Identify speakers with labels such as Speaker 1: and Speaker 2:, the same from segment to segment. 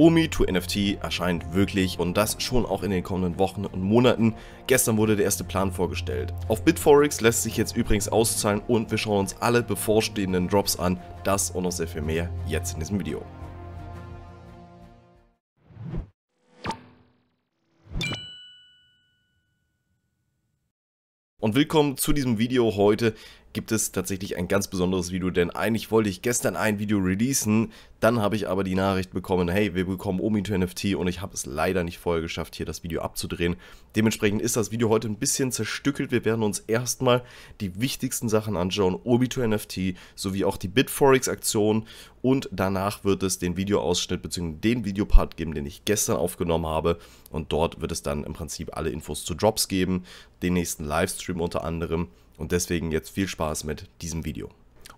Speaker 1: Omi to NFT erscheint wirklich und das schon auch in den kommenden Wochen und Monaten. Gestern wurde der erste Plan vorgestellt. Auf Bitforex lässt sich jetzt übrigens auszahlen und wir schauen uns alle bevorstehenden Drops an. Das und noch sehr viel mehr jetzt in diesem Video. Und willkommen zu diesem Video heute gibt es tatsächlich ein ganz besonderes Video, denn eigentlich wollte ich gestern ein Video releasen, dann habe ich aber die Nachricht bekommen, hey, wir bekommen Omi to NFT und ich habe es leider nicht vorher geschafft, hier das Video abzudrehen. Dementsprechend ist das Video heute ein bisschen zerstückelt. Wir werden uns erstmal die wichtigsten Sachen anschauen, Omi to NFT sowie auch die Bitforex Aktion und danach wird es den Videoausschnitt bzw. den Videopart geben, den ich gestern aufgenommen habe und dort wird es dann im Prinzip alle Infos zu Drops geben, den nächsten Livestream unter anderem und deswegen jetzt viel Spaß mit diesem Video.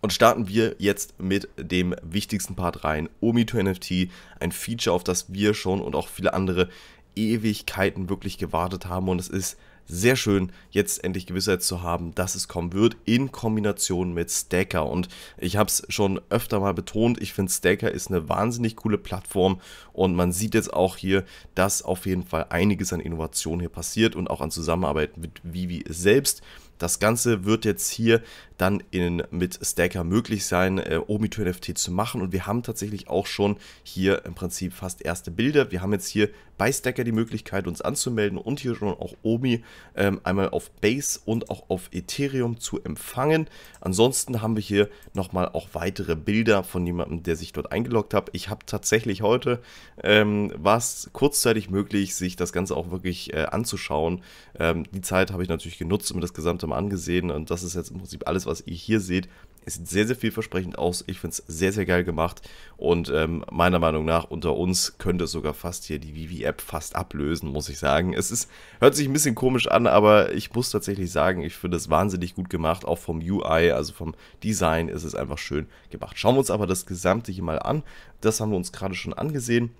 Speaker 1: Und starten wir jetzt mit dem wichtigsten Part rein, Omi2NFT, ein Feature, auf das wir schon und auch viele andere Ewigkeiten wirklich gewartet haben und es ist sehr schön, jetzt endlich Gewissheit zu haben, dass es kommen wird, in Kombination mit Stacker. Und ich habe es schon öfter mal betont, ich finde Stacker ist eine wahnsinnig coole Plattform und man sieht jetzt auch hier, dass auf jeden Fall einiges an Innovation hier passiert und auch an Zusammenarbeit mit Vivi selbst. Das Ganze wird jetzt hier dann in, mit Stacker möglich sein, äh, Omi to NFT zu machen. Und wir haben tatsächlich auch schon hier im Prinzip fast erste Bilder. Wir haben jetzt hier bei Stacker die Möglichkeit, uns anzumelden und hier schon auch Omi ähm, einmal auf Base und auch auf Ethereum zu empfangen. Ansonsten haben wir hier nochmal auch weitere Bilder von jemandem, der sich dort eingeloggt hat. Ich habe tatsächlich heute ähm, es kurzzeitig möglich, sich das Ganze auch wirklich äh, anzuschauen. Ähm, die Zeit habe ich natürlich genutzt und mir das Gesamte mal angesehen und das ist jetzt im Prinzip alles, was ihr hier seht. Es sieht sehr, sehr vielversprechend aus. Ich finde es sehr, sehr geil gemacht. Und ähm, meiner Meinung nach, unter uns könnte es sogar fast hier die Vivi-App fast ablösen, muss ich sagen. Es ist, hört sich ein bisschen komisch an, aber ich muss tatsächlich sagen, ich finde es wahnsinnig gut gemacht. Auch vom UI, also vom Design, ist es einfach schön gemacht. Schauen wir uns aber das Gesamte hier mal an. Das haben wir uns gerade schon angesehen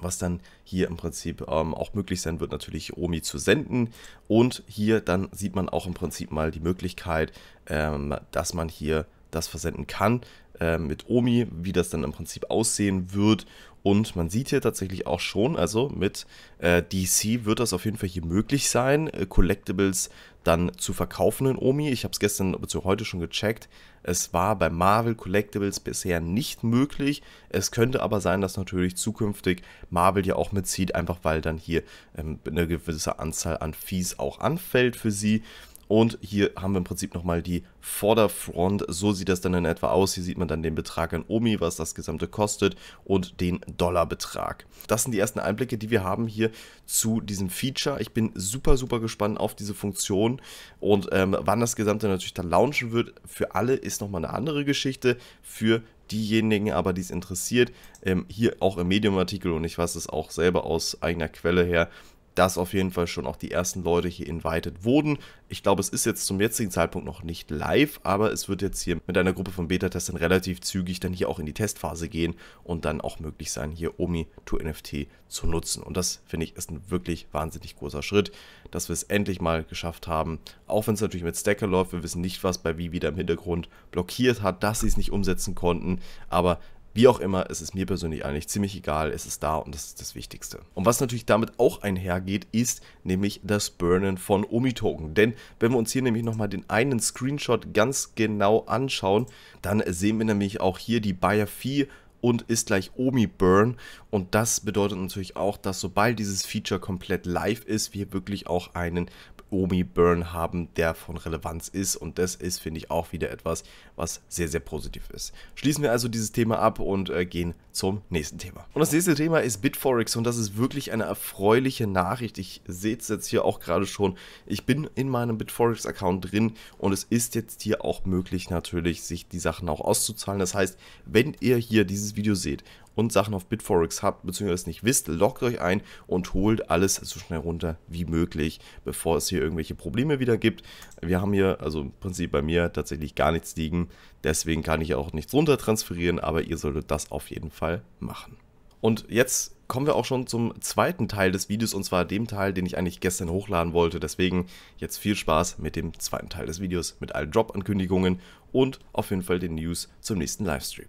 Speaker 1: was dann hier im Prinzip ähm, auch möglich sein wird, natürlich Omi zu senden. Und hier dann sieht man auch im Prinzip mal die Möglichkeit, ähm, dass man hier das versenden kann äh, mit Omi, wie das dann im Prinzip aussehen wird. Und man sieht hier tatsächlich auch schon, also mit äh, DC wird das auf jeden Fall hier möglich sein, äh, Collectibles dann zu verkaufen in Omi. Ich habe es gestern bzw. heute schon gecheckt. Es war bei Marvel Collectibles bisher nicht möglich. Es könnte aber sein, dass natürlich zukünftig Marvel ja auch mitzieht, einfach weil dann hier ähm, eine gewisse Anzahl an Fees auch anfällt für sie. Und hier haben wir im Prinzip nochmal die Vorderfront. So sieht das dann in etwa aus. Hier sieht man dann den Betrag an Omi, was das Gesamte kostet und den Dollarbetrag. Das sind die ersten Einblicke, die wir haben hier zu diesem Feature. Ich bin super, super gespannt auf diese Funktion und ähm, wann das Gesamte natürlich dann launchen wird. Für alle ist nochmal eine andere Geschichte. Für diejenigen aber, die es interessiert, ähm, hier auch im Medium-Artikel und ich weiß es auch selber aus eigener Quelle her, dass auf jeden Fall schon auch die ersten Leute hier invited wurden. Ich glaube, es ist jetzt zum jetzigen Zeitpunkt noch nicht live, aber es wird jetzt hier mit einer Gruppe von Beta-Testern relativ zügig dann hier auch in die Testphase gehen und dann auch möglich sein, hier Omi to NFT zu nutzen. Und das finde ich ist ein wirklich wahnsinnig großer Schritt, dass wir es endlich mal geschafft haben. Auch wenn es natürlich mit Stacker läuft, wir wissen nicht, was bei Vivi da im Hintergrund blockiert hat, dass sie es nicht umsetzen konnten, aber wie auch immer, es ist mir persönlich eigentlich ziemlich egal, es ist da und das ist das Wichtigste. Und was natürlich damit auch einhergeht, ist nämlich das Burnen von Omi-Token. Denn wenn wir uns hier nämlich nochmal den einen Screenshot ganz genau anschauen, dann sehen wir nämlich auch hier die Buyer Fee und ist gleich Omi Burn. Und das bedeutet natürlich auch, dass sobald dieses Feature komplett live ist, wir wirklich auch einen Omi-Burn haben, der von Relevanz ist. Und das ist, finde ich, auch wieder etwas, was sehr, sehr positiv ist. Schließen wir also dieses Thema ab und äh, gehen zum nächsten Thema. Und das nächste Thema ist Bitforex und das ist wirklich eine erfreuliche Nachricht. Ich sehe es jetzt hier auch gerade schon. Ich bin in meinem Bitforex-Account drin und es ist jetzt hier auch möglich, natürlich, sich die Sachen auch auszuzahlen. Das heißt, wenn ihr hier dieses Video seht und Sachen auf Bitforex habt, beziehungsweise nicht wisst, lockt euch ein und holt alles so schnell runter wie möglich, bevor es hier irgendwelche Probleme wieder gibt. Wir haben hier, also im Prinzip bei mir, tatsächlich gar nichts liegen. Deswegen kann ich auch nichts runter transferieren, aber ihr solltet das auf jeden Fall machen. Und jetzt kommen wir auch schon zum zweiten Teil des Videos und zwar dem Teil, den ich eigentlich gestern hochladen wollte. Deswegen jetzt viel Spaß mit dem zweiten Teil des Videos, mit allen drop ankündigungen und auf jeden Fall den News zum nächsten Livestream.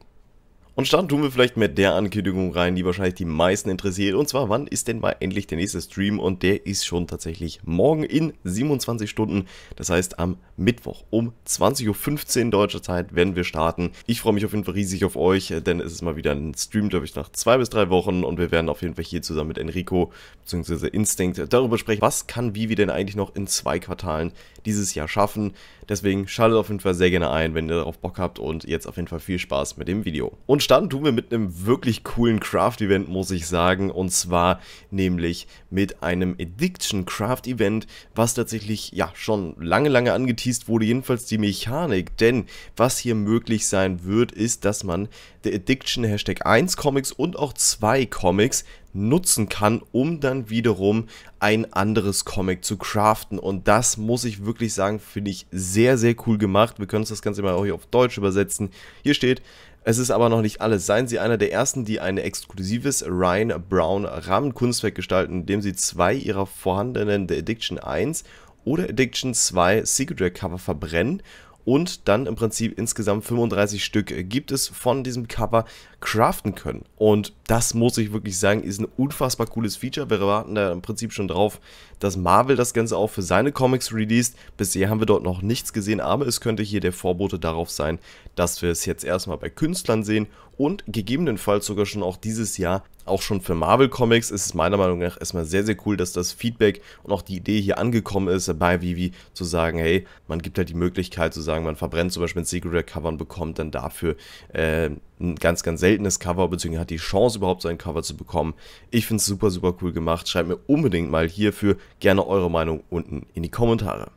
Speaker 1: Und starten tun wir vielleicht mit der Ankündigung rein, die wahrscheinlich die meisten interessiert. Und zwar, wann ist denn mal endlich der nächste Stream? Und der ist schon tatsächlich morgen in 27 Stunden. Das heißt, am Mittwoch um 20.15 Uhr deutscher Zeit werden wir starten. Ich freue mich auf jeden Fall riesig auf euch, denn es ist mal wieder ein Stream, glaube ich, nach zwei bis drei Wochen. Und wir werden auf jeden Fall hier zusammen mit Enrico bzw. Instinct darüber sprechen, was kann Vivi denn eigentlich noch in zwei Quartalen dieses Jahr schaffen. Deswegen schaltet auf jeden Fall sehr gerne ein, wenn ihr darauf Bock habt und jetzt auf jeden Fall viel Spaß mit dem Video. Und starten tun wir mit einem wirklich coolen Craft-Event, muss ich sagen. Und zwar nämlich mit einem Addiction Craft-Event, was tatsächlich ja schon lange, lange angeteased wurde. Jedenfalls die Mechanik. Denn was hier möglich sein wird, ist, dass man der Addiction Hashtag 1 Comics und auch 2 Comics nutzen kann, um dann wiederum ein anderes Comic zu craften. Und das muss ich wirklich sagen, finde ich sehr, sehr cool gemacht. Wir können uns das Ganze mal auch hier auf Deutsch übersetzen. Hier steht, es ist aber noch nicht alles. Seien Sie einer der ersten, die ein exklusives Ryan Brown Rahmenkunstwerk gestalten, indem Sie zwei Ihrer vorhandenen The Addiction 1 oder Addiction 2 Secret Cover verbrennen und dann im Prinzip insgesamt 35 Stück gibt es von diesem Cover craften können. Und das muss ich wirklich sagen, ist ein unfassbar cooles Feature. Wir warten da im Prinzip schon drauf, dass Marvel das Ganze auch für seine Comics released. Bisher haben wir dort noch nichts gesehen, aber es könnte hier der Vorbote darauf sein, dass wir es jetzt erstmal bei Künstlern sehen und gegebenenfalls sogar schon auch dieses Jahr. Auch schon für Marvel Comics Es ist meiner Meinung nach erstmal sehr, sehr cool, dass das Feedback und auch die Idee hier angekommen ist bei Vivi, zu sagen, hey, man gibt halt die Möglichkeit zu sagen, man verbrennt zum Beispiel ein Secret Rare Cover und bekommt dann dafür äh, ein ganz, ganz seltenes Cover, beziehungsweise hat die Chance überhaupt so ein Cover zu bekommen. Ich finde es super, super cool gemacht. Schreibt mir unbedingt mal hierfür gerne eure Meinung unten in die Kommentare.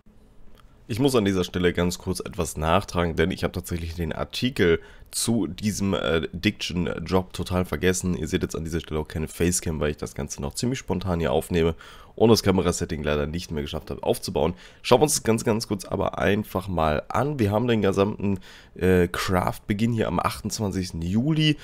Speaker 1: Ich muss an dieser Stelle ganz kurz etwas nachtragen, denn ich habe tatsächlich den Artikel zu diesem äh, Diction-Job total vergessen. Ihr seht jetzt an dieser Stelle auch keine Facecam, weil ich das Ganze noch ziemlich spontan hier aufnehme und das Kamerasetting leider nicht mehr geschafft habe aufzubauen. Schauen wir uns das ganz, ganz kurz aber einfach mal an. Wir haben den gesamten äh, Craft-Beginn hier am 28. Juli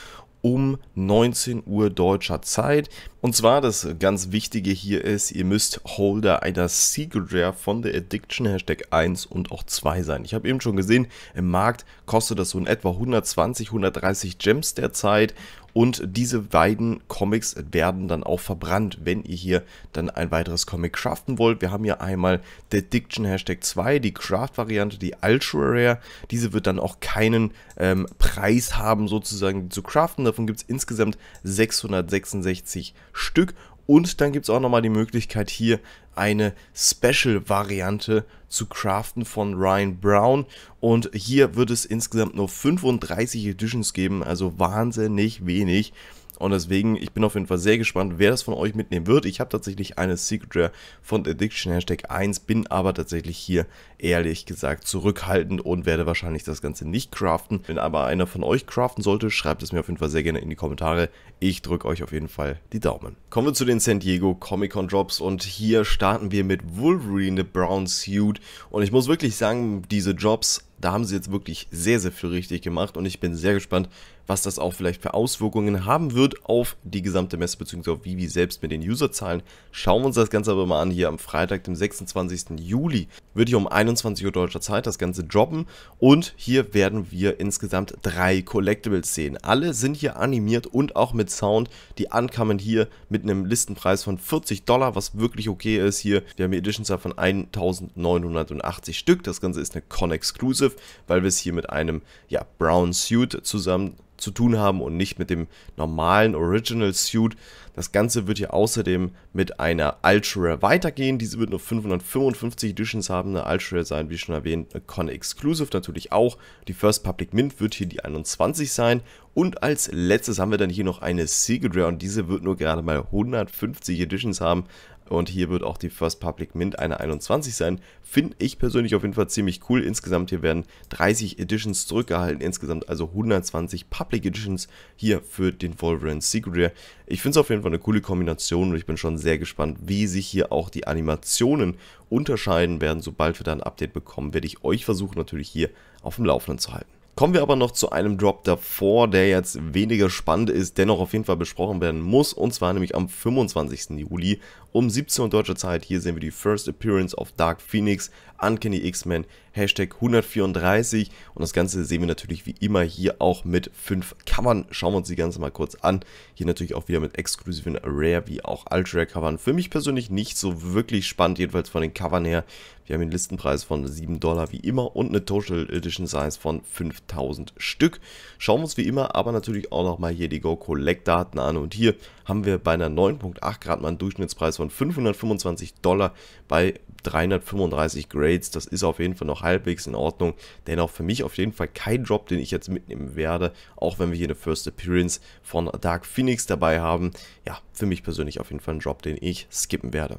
Speaker 1: um 19 Uhr deutscher Zeit. Und zwar das ganz Wichtige hier ist, ihr müsst Holder einer Secret Rare von der Addiction Hashtag 1 und auch 2 sein. Ich habe eben schon gesehen, im Markt kostet das so in etwa 120, 130 Gems derzeit und diese beiden Comics werden dann auch verbrannt, wenn ihr hier dann ein weiteres Comic craften wollt. Wir haben hier einmal Dediction Hashtag 2, die Craft-Variante, die Ultra Rare. Diese wird dann auch keinen ähm, Preis haben, sozusagen zu craften. Davon gibt es insgesamt 666 Stück und dann gibt es auch nochmal die Möglichkeit, hier eine Special-Variante zu craften von Ryan Brown. Und hier wird es insgesamt nur 35 Editions geben, also wahnsinnig wenig. Und deswegen, ich bin auf jeden Fall sehr gespannt, wer das von euch mitnehmen wird. Ich habe tatsächlich eine Secret Rare von Addiction Hashtag 1, bin aber tatsächlich hier ehrlich gesagt zurückhaltend und werde wahrscheinlich das Ganze nicht craften. Wenn aber einer von euch craften sollte, schreibt es mir auf jeden Fall sehr gerne in die Kommentare. Ich drücke euch auf jeden Fall die Daumen. Kommen wir zu den San Diego Comic Con Drops und hier starten wir mit Wolverine the Brown Suit. Und ich muss wirklich sagen, diese Drops da haben sie jetzt wirklich sehr, sehr viel richtig gemacht und ich bin sehr gespannt, was das auch vielleicht für Auswirkungen haben wird auf die gesamte Messe bzw. auf Vivi selbst mit den Userzahlen. Schauen wir uns das Ganze aber mal an. Hier am Freitag, dem 26. Juli, wird hier um 21 Uhr deutscher Zeit das Ganze droppen und hier werden wir insgesamt drei Collectibles sehen. Alle sind hier animiert und auch mit Sound. Die ankamen hier mit einem Listenpreis von 40 Dollar, was wirklich okay ist hier. Wir haben hier Editions von 1980 Stück. Das Ganze ist eine Con-Exclusive. Joseph, weil wir es hier mit einem ja, Brown Suit zusammen zu tun haben und nicht mit dem normalen Original Suit. Das Ganze wird hier außerdem mit einer Ultra weitergehen. Diese wird nur 555 Editions haben. Eine Ultra sein, wie schon erwähnt, eine Con Exclusive natürlich auch. Die First Public Mint wird hier die 21 sein. Und als letztes haben wir dann hier noch eine Secret Rare und diese wird nur gerade mal 150 Editions haben und hier wird auch die First Public Mint eine 21 sein. Finde ich persönlich auf jeden Fall ziemlich cool. Insgesamt hier werden 30 Editions zurückgehalten, insgesamt also 120 Public Editions hier für den Wolverine Secret Rare. Ich finde es auf jeden Fall eine coole Kombination und ich bin schon sehr gespannt, wie sich hier auch die Animationen unterscheiden werden. Sobald wir da ein Update bekommen, werde ich euch versuchen natürlich hier auf dem Laufenden zu halten. Kommen wir aber noch zu einem Drop davor, der jetzt weniger spannend ist, dennoch auf jeden Fall besprochen werden muss. Und zwar nämlich am 25. Juli um 17 Uhr deutscher Zeit. Hier sehen wir die First Appearance of Dark Phoenix, Uncanny X-Men, Hashtag 134. Und das Ganze sehen wir natürlich wie immer hier auch mit 5 Covern. Schauen wir uns die ganze mal kurz an. Hier natürlich auch wieder mit exklusiven Rare wie auch Ultra Covern. Für mich persönlich nicht so wirklich spannend, jedenfalls von den Covern her. Wir haben einen Listenpreis von 7 Dollar wie immer und eine Total Edition Size von 5000 Stück. Schauen wir uns wie immer aber natürlich auch nochmal hier die Go Collect Daten an und hier haben wir bei einer 9.8 Grad mal einen Durchschnittspreis von 525 Dollar bei 335 Grades. Das ist auf jeden Fall noch halbwegs in Ordnung. Dennoch für mich auf jeden Fall kein Drop, den ich jetzt mitnehmen werde. Auch wenn wir hier eine First Appearance von Dark Phoenix dabei haben. Ja, für mich persönlich auf jeden Fall ein Drop, den ich skippen werde.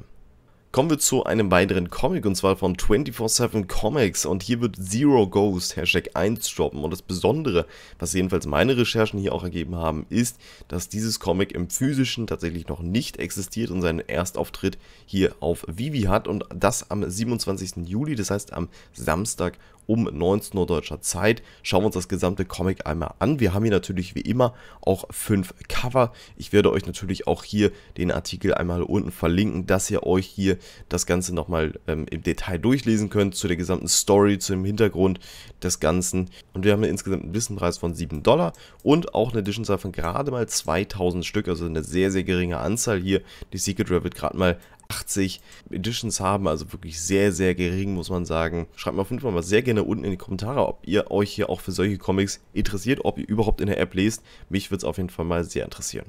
Speaker 1: Kommen wir zu einem weiteren Comic und zwar von 24-7 Comics und hier wird Zero Ghost Hashtag 1 droppen und das Besondere, was jedenfalls meine Recherchen hier auch ergeben haben, ist, dass dieses Comic im physischen tatsächlich noch nicht existiert und seinen Erstauftritt hier auf Vivi hat und das am 27. Juli, das heißt am Samstag um 19 Uhr deutscher Zeit. Schauen wir uns das gesamte Comic einmal an. Wir haben hier natürlich wie immer auch fünf Cover. Ich werde euch natürlich auch hier den Artikel einmal unten verlinken, dass ihr euch hier das Ganze nochmal ähm, im Detail durchlesen könnt, zu der gesamten Story, zu dem Hintergrund des Ganzen. Und wir haben hier insgesamt einen Listenpreis von 7 Dollar und auch eine Editionzahl von gerade mal 2000 Stück, also eine sehr, sehr geringe Anzahl hier. Die Secret Rabbit gerade mal 80 Editions haben, also wirklich sehr, sehr gering, muss man sagen. Schreibt mir auf jeden Fall mal sehr gerne unten in die Kommentare, ob ihr euch hier auch für solche Comics interessiert, ob ihr überhaupt in der App lest. Mich würde es auf jeden Fall mal sehr interessieren.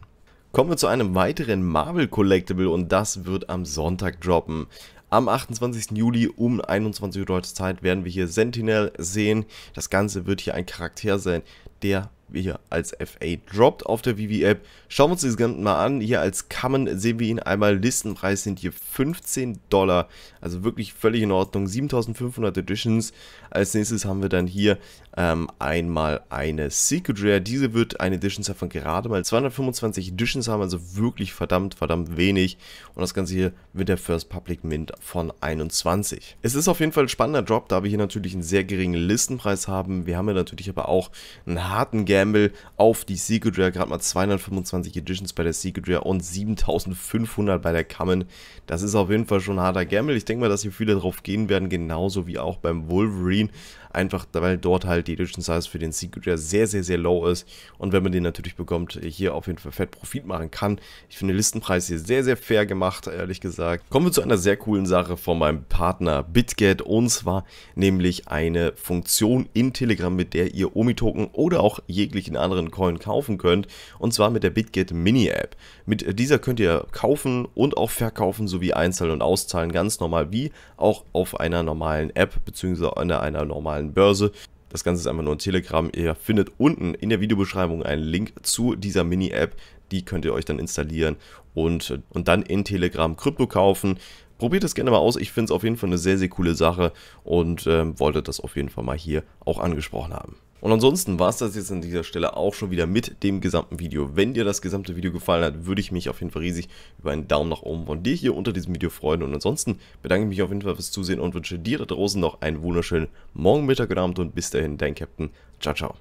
Speaker 1: Kommen wir zu einem weiteren Marvel Collectible und das wird am Sonntag droppen. Am 28. Juli um 21 Uhr deutsche Zeit werden wir hier Sentinel sehen. Das Ganze wird hier ein Charakter sein, der hier als FA droppt auf der Vivi-App. Schauen wir uns das Ganze mal an. Hier als Common sehen wir ihn einmal. Listenpreis sind hier 15 Dollar. Also wirklich völlig in Ordnung. 7500 Editions. Als nächstes haben wir dann hier ähm, einmal eine Secret Rare. Diese wird eine Edition von gerade mal 225 Editions haben. Also wirklich verdammt, verdammt wenig. Und das Ganze hier wird der First Public Mint von 21. Es ist auf jeden Fall ein spannender Drop, da wir hier natürlich einen sehr geringen Listenpreis haben. Wir haben ja natürlich aber auch einen harten Gap Gamble auf die Secret Rare. Gerade mal 225 Editions bei der Secret Rare und 7500 bei der Common. Das ist auf jeden Fall schon ein harter Gamble. Ich denke mal, dass hier viele drauf gehen werden, genauso wie auch beim Wolverine. Einfach, weil dort halt die Edition Size für den Secret Rare sehr, sehr, sehr low ist. Und wenn man den natürlich bekommt, hier auf jeden Fall fett Profit machen kann. Ich finde den Listenpreis hier sehr, sehr fair gemacht, ehrlich gesagt. Kommen wir zu einer sehr coolen Sache von meinem Partner BitGet. Und zwar nämlich eine Funktion in Telegram, mit der ihr Omi-Token oder auch jeglichen anderen Coin kaufen könnt. Und zwar mit der BitGet Mini-App. Mit dieser könnt ihr kaufen und auch verkaufen sowie einzahlen und auszahlen. Ganz normal wie auch auf einer normalen App bzw. einer normalen digitalen Börse. Das Ganze ist einfach nur ein Telegram. Ihr findet unten in der Videobeschreibung einen Link zu dieser Mini-App. Die könnt ihr euch dann installieren und, und dann in Telegram Krypto kaufen. Probiert es gerne mal aus. Ich finde es auf jeden Fall eine sehr, sehr coole Sache und ähm, wollte das auf jeden Fall mal hier auch angesprochen haben. Und ansonsten war es das jetzt an dieser Stelle auch schon wieder mit dem gesamten Video. Wenn dir das gesamte Video gefallen hat, würde ich mich auf jeden Fall riesig über einen Daumen nach oben von dir hier unter diesem Video freuen. Und ansonsten bedanke ich mich auf jeden Fall fürs Zusehen und wünsche dir da draußen noch einen wunderschönen Morgen, Mittag und Abend und bis dahin, dein Captain. Ciao, ciao.